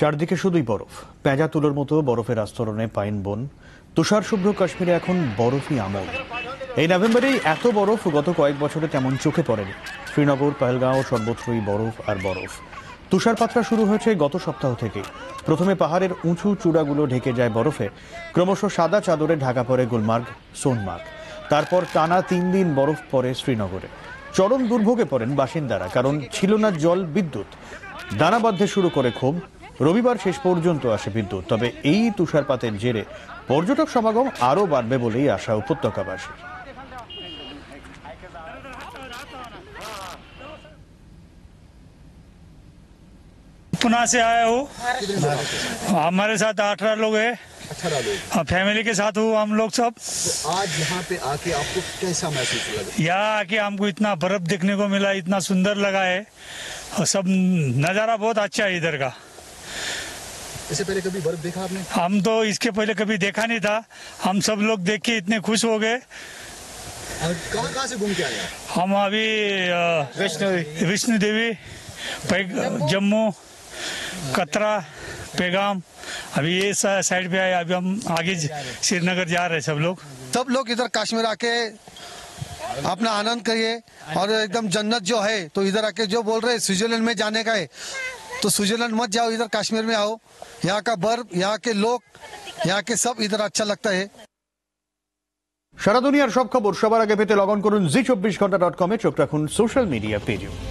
চারদিকে শুধুই বরফ পেঁজা তুলোর মতো বরফের আস্তরণে পাইন বন তুষার শুভ্র কাশ্মীরে এখন বরফই আমল এই নভেম্বরেই এত বরফ গত কয়েক বছরে তেমন চোখে পড়েনি শ্রীনগর পহেলগাঁও সর্বত্রই বরফ আর বরফ তুষারপাতটা শুরু হয়েছে গত সপ্তাহ থেকে প্রথমে পাহাড়ের উঁচু চূড়াগুলো ঢেকে যায় বরফে ক্রমশ সাদা চাদরে ঢাকা পড়ে গুলমার্গ সোনমার্গ তারপর টানা তিন দিন বরফ পড়ে শ্রীনগরে চরম দুর্ভোগে পড়েন বাসিন্দারা কারণ ছিল না জল বিদ্যুৎ দানা বাঁধতে শুরু করে ক্ষোভ রবিবার শেষ পর্যন্ত আসে বিদ্যুৎ তবে এই তুষারপাতের জেরে পর্যটক সমাগম আরও বাড়বে বলেই আশা উপত্যকাবাসীর पुना से आया हूँ हमारे साथ अठारह लोग हैं हाँ फैमिली के साथ हूँ हम लोग सब आज यहाँ पे आके आपको कैसा महसूस लगा यहाँ आके हमको इतना बर्फ देखने को मिला इतना सुंदर लगा है और सब नज़ारा बहुत अच्छा है इधर का इससे पहले कभी बर्फ देखा आपने हम तो इसके पहले कभी देखा नहीं था हम सब लोग देख के इतने खुश हो गए कहाँ कहाँ से घूम के आए हम अभी विष्णु देवी जम्मू कतरा पैगाम अभी ये साइड पे आए अभी हम आगे श्रीनगर जा रहे सब लोग सब लोग इधर कश्मीर आके अपना आनंद करिए और एकदम जन्नत जो है तो इधर आके जो बोल रहे स्विट्जरलैंड में जाने का है तो स्विट्जरलैंड मत जाओ इधर कश्मीर में आओ यहाँ का बर्फ यहाँ के लोग यहाँ के सब इधर अच्छा लगता है সারা দুনিয়ার সব খবর সবার আগে পেতে লগ অন করুন জি চব্বিশ ঘন্টা ডট কমে চোখ রাখুন সোশ্যাল মিডিয়া পেজেও